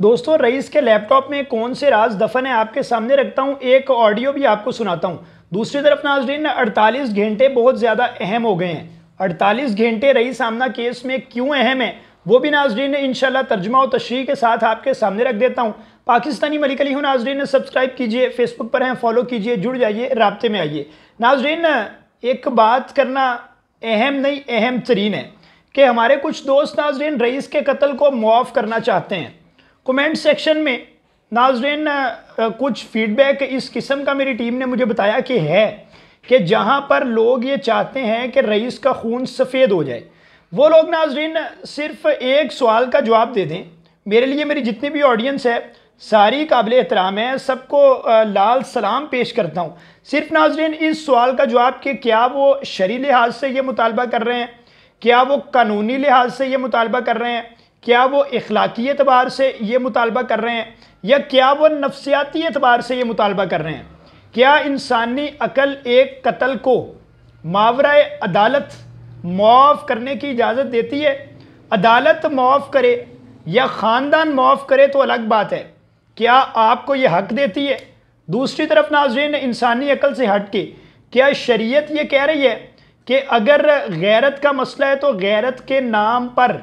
दोस्तों रईस के लैपटॉप में कौन से राज दफन है आपके सामने रखता हूँ एक ऑडियो भी आपको सुनाता हूँ दूसरी तरफ नाजरीन 48 घंटे बहुत ज़्यादा अहम हो गए हैं 48 घंटे रईस आमना केस में क्यों अहम है वो भी नाजरीन इन तर्जमा और तशरी के साथ आपके सामने रख देता हूँ पाकिस्तानी मलिक अली हूँ नाजरीन सब्सक्राइब कीजिए फेसबुक पर हैं फॉलो कीजिए जुड़ जाइए रबते में आइए नाजरीन एक बात करना अहम नहीं अहम तरीन है कि हमारे कुछ दोस्त नाजरीन रईस के कत्ल को मुआफ़ करना चाहते हैं कमेंट सेक्शन में नाजरीन कुछ फीडबैक इस किस्म का मेरी टीम ने मुझे बताया कि है कि जहाँ पर लोग ये चाहते हैं कि रईस का खून सफ़ेद हो जाए वो लोग नाजरीन सिर्फ एक सवाल का जवाब दे दें मेरे लिए मेरी जितनी भी ऑडियंस है सारी काबिल एहतराम है सबको लाल सलाम पेश करता हूँ सिर्फ नाजरेन इस सवाल का जवाब कि क्या वो शरी लिहाज से ये मुतालबा कर रहे हैं क्या वो कानूनी लिहाज से ये मुतालबा कर रहे हैं क्या वो अखलाकी एतबार से ये मुतालबा कर रहे हैं या क्या वो नफसियाती एतबार से ये मुतालबा कर रहे हैं क्या इंसानी अकल एक कत्ल को मावरा अदालत मुआफ़ करने की इजाज़त देती है अदालत मुआफ़ करे या ख़ानदान मुआफ़ करे तो अलग बात है क्या आपको ये हक देती है दूसरी तरफ नाजरीन इंसानी अकल से हट के क्या शरीयत ये कह रही है कि अगर गैरत का मसला है तो गैरत के नाम पर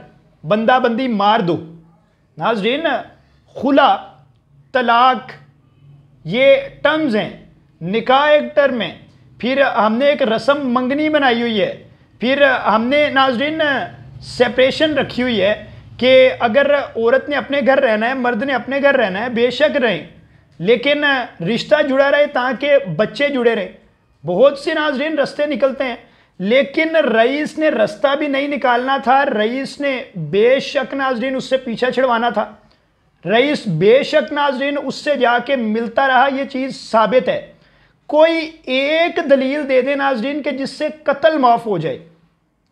बंदा बंदी मार दो नाजरीन खुला तलाक ये टर्म्स हैं निकाह एक टर्म है फिर हमने एक रस्म मंगनी बनाई हुई है फिर हमने नाजरीन सेपरेशन रखी हुई है कि अगर औरत ने अपने घर रहना है मर्द ने अपने घर रहना है बेशक रहें लेकिन रिश्ता जुड़ा रहे ताकि बच्चे जुड़े रहें बहुत से नाजरीन रस्ते निकलते हैं लेकिन रईस ने रास्ता भी नहीं निकालना था रईस ने बेशक नाजरीन उससे पीछा छिड़वाना था रईस बेशक नाजरीन उससे जाके मिलता रहा ये चीज़ साबित है कोई एक दलील दे दे नाजरीन के जिससे कत्ल माफ़ हो जाए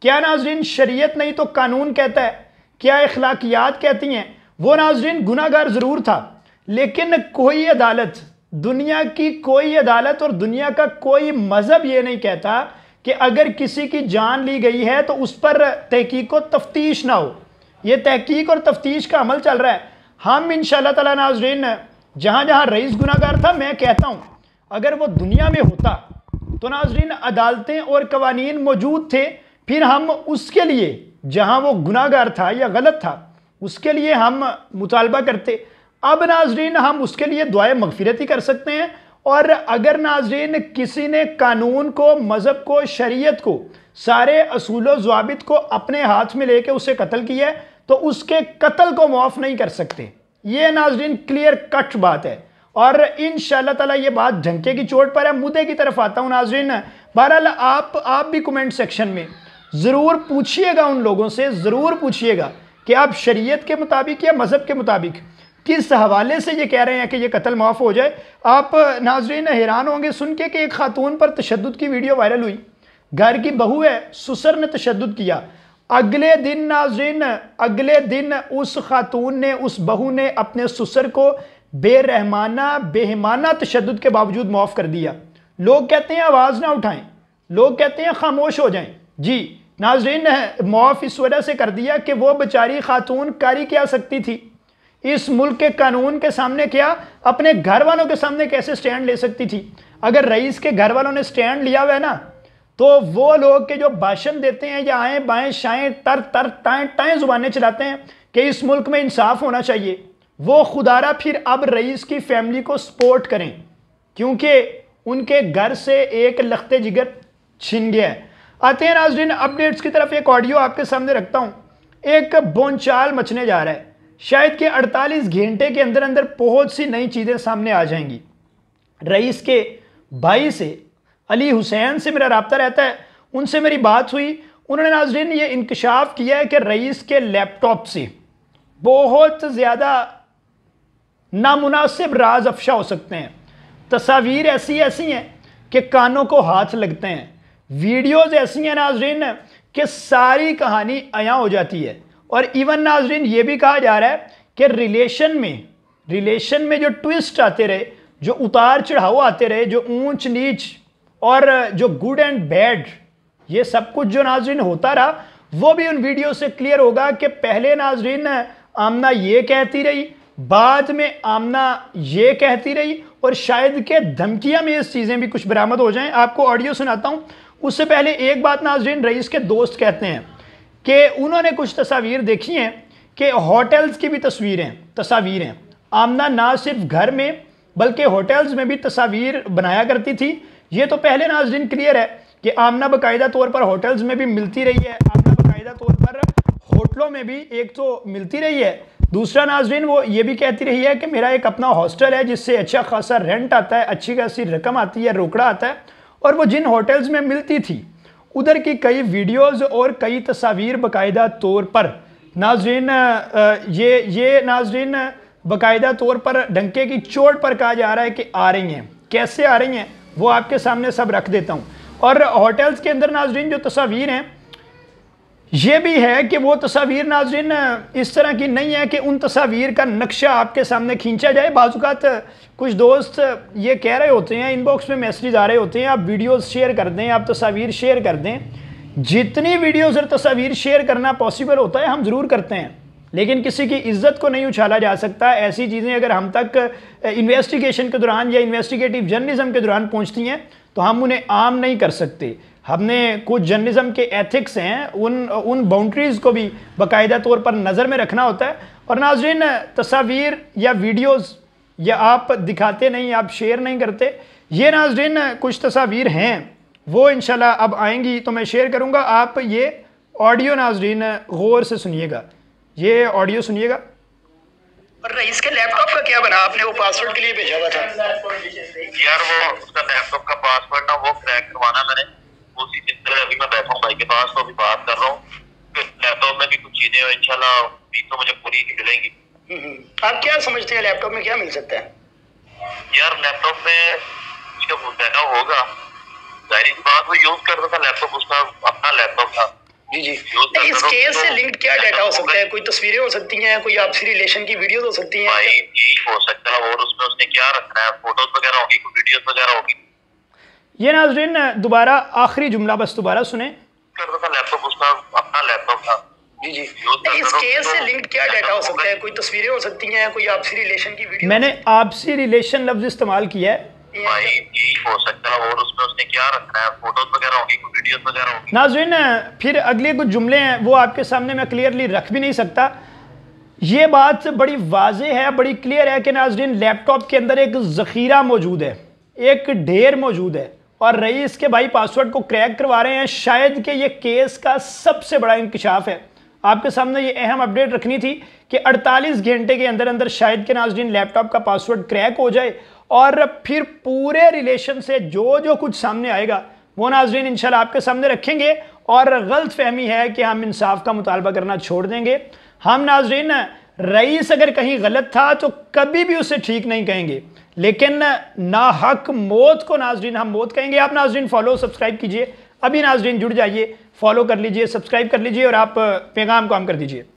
क्या नाजरीन शरीयत नहीं तो कानून कहता है क्या अखलाकियात कहती हैं वो नाजरीन गुनागार ज़रूर था लेकिन कोई अदालत दुनिया की कोई अदालत और दुनिया का कोई मज़हब ये नहीं कहता कि अगर किसी की जान ली गई है तो उस पर तहकीक व तफ्तीश ना हो ये तहकीक और तफ्तीश का अमल चल रहा है हम इन ताला नाजरीन जहाँ जहाँ रईस गुनागार था मैं कहता हूँ अगर वो दुनिया में होता तो नाजरीन अदालतें और कवानीन मौजूद थे फिर हम उसके लिए जहाँ वो गुनागार था या गलत था उसके लिए हम मुतालबा करते अब नाजरीन हम उसके लिए दुआ मगफिरत ही कर सकते हैं और अगर नाजरीन किसी ने कानून को मज़हब को शरीयत को सारे असूल जवाबित को अपने हाथ में लेके उसे कत्ल किया है तो उसके कत्ल को मुआफ़ नहीं कर सकते ये नाजरीन क्लियर कट बात है और इन ताला ये बात झंके की चोट पर है मुद्दे की तरफ आता हूँ नाजरीन बहरहाल आप आप भी कमेंट सेक्शन में ज़रूर पूछिएगा उन लोगों से ज़रूर पूछिएगा कि आप शरीयत के मुताबिक या मज़हब के मुताबिक किस हवाले से ये कह रहे हैं कि ये कत्ल माफ़ हो जाए आप नाजरीन हैरान होंगे सुन के कि एक खातून पर तशद की वीडियो वायरल हुई घर की बहू है सुसर ने तशद किया अगले दिन नाजरीन अगले दिन उस खातून ने उस बहू ने अपने सुसर को बेरहमाना बेहमाना तशद के बावजूद माफ़ कर दिया लोग कहते हैं आवाज़ ना उठाएं लोग कहते हैं खामोश हो जाएं जी नाजरीन माफ़ इस वजह से कर दिया कि वो बेचारी खातून कारी क्या सकती थी इस मुल्क के कानून के सामने क्या अपने घर वालों के सामने कैसे स्टैंड ले सकती थी अगर रईस के घर वालों ने स्टैंड लिया हुआ है ना तो वो लोग के जो भाषण देते हैं या आए बाएं शाएं तर तर टाएँ टाएँ जुबानें चलाते हैं कि इस मुल्क में इंसाफ होना चाहिए वो खुदारा फिर अब रईस की फैमिली को सपोर्ट करें क्योंकि उनके घर से एक लखते जिगर छिन गया है आते हैं नाजरीन अपडेट्स की तरफ एक ऑडियो आपके सामने रखता हूँ एक बोनचाल मचने जा रहा है शायद के 48 घंटे के अंदर अंदर बहुत सी नई चीज़ें सामने आ जाएंगी रईस के भाई से अली हुसैन से मेरा रबता रहता है उनसे मेरी बात हुई उन्होंने नाजरीन ये इंकशाफ किया है कि रईस के लैपटॉप से बहुत ज़्यादा नामुनासिब राज अफशा हो सकते हैं तस्वीर ऐसी ऐसी हैं कि कानों को हाथ लगते हैं वीडियोज़ ऐसी हैं नाजरीन कि सारी कहानी आया हो जाती है और इवन नाजरीन ये भी कहा जा रहा है कि रिलेशन में रिलेशन में जो ट्विस्ट आते रहे जो उतार चढ़ाव आते रहे जो ऊंच नीच और जो गुड एंड बैड ये सब कुछ जो नाजरीन होता रहा वो भी उन वीडियो से क्लियर होगा कि पहले नाजरीन आमना ये कहती रही बाद में आमना ये कहती रही और शायद के धमकियां में ये चीज़ें भी कुछ बरामद हो जाएं आपको ऑडियो सुनाता हूँ उससे पहले एक बात नाजरीन रईस के दोस्त कहते हैं कि उन्होंने कुछ तस्वीर देखी हैं कि होटल्स की भी तस्वीरें तस्वीरें आमना ना सिर्फ घर में बल्कि होटल्स में भी तस्वीर बनाया करती थी ये तो पहले नाजरीन क्लियर है कि आमना बाकायदा तौर पर होटल्स में भी मिलती रही है आमना बाकायदा तौर पर होटलों में भी एक तो मिलती रही है दूसरा नाजरीन वो ये भी कहती रही है कि मेरा एक अपना हॉस्टल है जिससे अच्छा खासा रेंट आता है अच्छी खासी रकम आती है रोकड़ा आता है और वो जिन होटल्स में मिलती थी उधर की कई वीडियोस और कई तस्वीर बाकायदा तौर पर नाजरीन ये ये नाजरीन बाकायदा तौर पर डंके की चोट पर कहा जा रहा है कि आ रही हैं कैसे आ रही हैं वो आपके सामने सब रख देता हूँ और होटल्स के अंदर नाजरीन जो तस्वीर हैं ये भी है कि वो तस्वीर नाजरन इस तरह की नहीं है कि उन तस्वीर का नक्शा आपके सामने खींचा जाए बाज़ात कुछ दोस्त ये कह रहे होते हैं इनबॉक्स में मैसेज आ रहे होते हैं आप वीडियोस शेयर कर दें आप तस्वीर शेयर कर दें जितनी वीडियोस और तस्वीर शेयर करना पॉसिबल होता है हम ज़रूर करते हैं लेकिन किसी की इज्जत को नहीं उछाला जा सकता ऐसी चीज़ें अगर हम तक इन्वेस्टिगेशन के दौरान या इन्वेस्टिगेटिव जर्नलिज़म के दौरान पहुँचती हैं तो हम उन्हें आम नहीं कर सकते हमने कुछ जर्नलिज्म के एथिक्स हैं उन उन बाउंड्रीज़ को भी बाकायदा तौर पर नज़र में रखना होता है और नाजरीन तस्वीर या वीडियोस या आप दिखाते नहीं आप शेयर नहीं करते ये नाजरीन कुछ तस्वीर हैं वो इनशाला अब आएंगी तो मैं शेयर करूँगा आप ये ऑडियो नाजरीन गौर से सुनिएगा ये ऑडियो सुनिएगा रईस के लैपटॉप का क्या बना आपने वो पासवर्ड के लिए भेजा हुआ था यार वो उसका लैपटॉप का पासवर्ड ना वो क्रैक करवाना मैंने भाई के पास तो अभी बात कर रहा हूँ लैपटॉप में भी कुछ चीजें इनशाला तो मुझे पूरी मिलेंगी हम्म, हम्म। आप क्या समझते हैं लैपटॉप में क्या मिल सकता है यार लैपटॉप में जो तो बैठा होगा जाहिर सी बात वो यूज था लैपटॉप उसका अपना लैपटॉप था जी जी इस केस तो से क्या डाटा हो सकता है कोई तस्वीरें हो सकती हैं कोई आपसी रिलेशन की वीडियोस हो सकती हैं भाई यही हो सकता है और उसमें उसने क्या है फोटोज वगैरह होगी कोई वीडियोस वगैरह होगी ये नाजरीन दोबारा आखिरी जुमला बस दोबारा सुने तो मैंने आपसी रिलेशन लफ्ज इस्तेमाल किया है तो- नाजरीन फिर अगले कुछ जुमले हैं वो आपके सामने मैं क्लियरली रख भी नहीं सकता ये बात बड़ी वाज है बड़ी क्लियर है कि नाजरीन लैपटॉप के अंदर एक ज़ख़ीरा मौजूद है एक ढेर मौजूद है और रही इसके भाई पासवर्ड को क्रैक करवा रहे हैं शायद कि ये केस का सबसे बड़ा इंकशाफ है आपके सामने ये अहम अपडेट रखनी थी कि 48 घंटे के अंदर अंदर शायद के नाजरीन लैपटॉप का पासवर्ड क्रैक हो जाए और फिर पूरे रिलेशन से जो जो कुछ सामने आएगा वो नाजरीन इन आपके सामने रखेंगे और गलत फहमी है कि हम इंसाफ का मुतालबा करना छोड़ देंगे हम नाजरीन रईस अगर कहीं गलत था तो कभी भी उसे ठीक नहीं कहेंगे लेकिन ना हक मौत को नाजरीन हम मौत कहेंगे आप नाजरीन फॉलो सब्सक्राइब कीजिए अभी नाजरीन जुड़ जाइए फॉलो कर लीजिए सब्सक्राइब कर लीजिए और आप पैगाम को आम कर दीजिए